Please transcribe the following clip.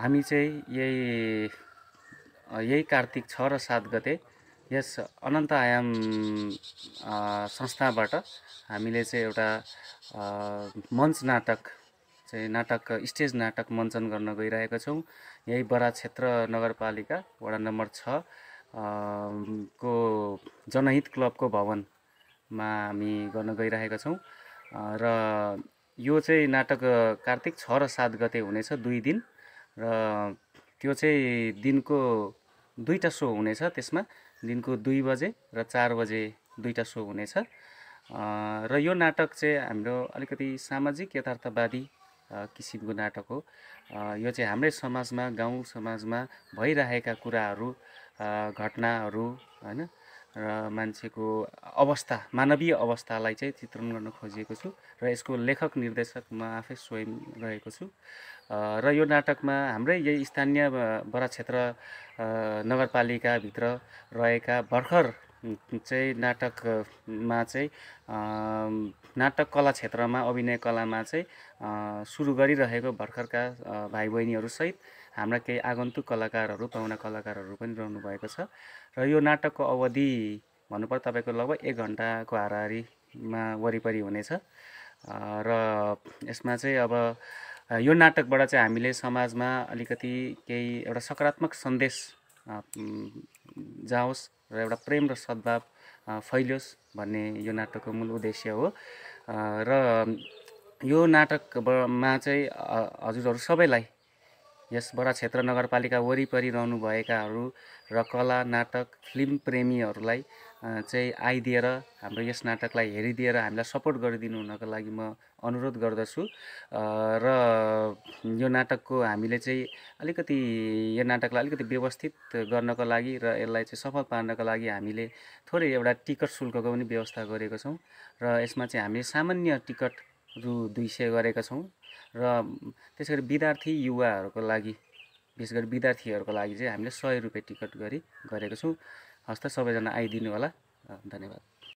हामी चाहिँ यही यही कार्तिक छ र सात गते यस अनन्त आयाम संस्थाबाट हामीले चाहिँ एउटा मञ्च नाटक चाहिँ नाटक स्टेज नाटक मञ्चन गर्न गइरहेका छौँ यही बरा क्षेत्र नगरपालिका वडा नम्बर छ को जनहित क्लबको भवनमा हामी गर्न गइरहेका छौँ र यो चाहिँ नाटक कार्तिक छ र सात गते हुनेछ दुई दिन र त्यो चाहिँ दिनको दुईवटा सो हुनेछ त्यसमा दिनको दुई बजे र चार बजे दुईवटा सो हुनेछ र यो नाटक चाहिँ हाम्रो अलिकति सामाजिक यथार्थवादी किसिमको नाटक हो यो चाहिँ हाम्रै समाजमा गाउँ समाजमा भइरहेका कुराहरू घटनाहरू होइन र मान्छेको अवस्था मानवीय अवस्थालाई चाहिँ चित्रण गर्न खोजिएको छु र यसको लेखक निर्देशक म आफै स्वयं रहेको छु र यो नाटकमा हाम्रै यही स्थानीय बडा क्षेत्र नगरपालिकाभित्र रहेका भर्खर चाहिँ नाटकमा चाहिँ नाटक कला क्षेत्रमा अभिनय कलामा चाहिँ सुरु गरिरहेको भर्खरका भाइ बहिनीहरूसहित हाम्रा केही आगन्तुक कलाकारहरू पाहुना कलाकारहरू पनि रहनु भएको छ र यो नाटकको अवधि भन्नुपर्दा तपाईँको लगभग एक घन्टाको हाराहारीमा वरिपरि हुनेछ र यसमा चाहिँ अब यो नाटकबाट चाहिँ हामीले समाजमा अलिकति केही एउटा सकारात्मक सन्देश जाओस् र एउटा प्रेम र सद्भाव फैलियोस् भन्ने यो नाटकको मूल उद्देश्य हो र यो नाटकमा चाहिँ हजुरहरू सबैलाई यस बडा क्षेत्र नगरपालिका वरिपरि रहनुभएकाहरू र कला नाटक फिल्म प्रेमीहरूलाई चाहिँ आइदिएर हाम्रो यस नाटकलाई हेरिदिएर हामीलाई सपोर्ट गरिदिनु हुनको लागि म अनुरोध गर्दछु र यो नाटकको हामीले चाहिँ अलिकति यो नाटकलाई अलिकति व्यवस्थित गर्नको लागि र यसलाई चाहिँ सफल पार्नको लागि हामीले थोरै एउटा टिकट शुल्कको पनि व्यवस्था गरेको छौँ र यसमा चाहिँ हामीले सामान्य टिकट रु दुई सय गरेका छौँ र त्यस गरी विद्यार्थी युवाहरूको लागि विशेष गरी विद्यार्थीहरूको लागि चाहिँ हामीले सय रुपियाँ टिकट गरी गरेको छौँ हस्त सबैजना आइदिनु होला धन्यवाद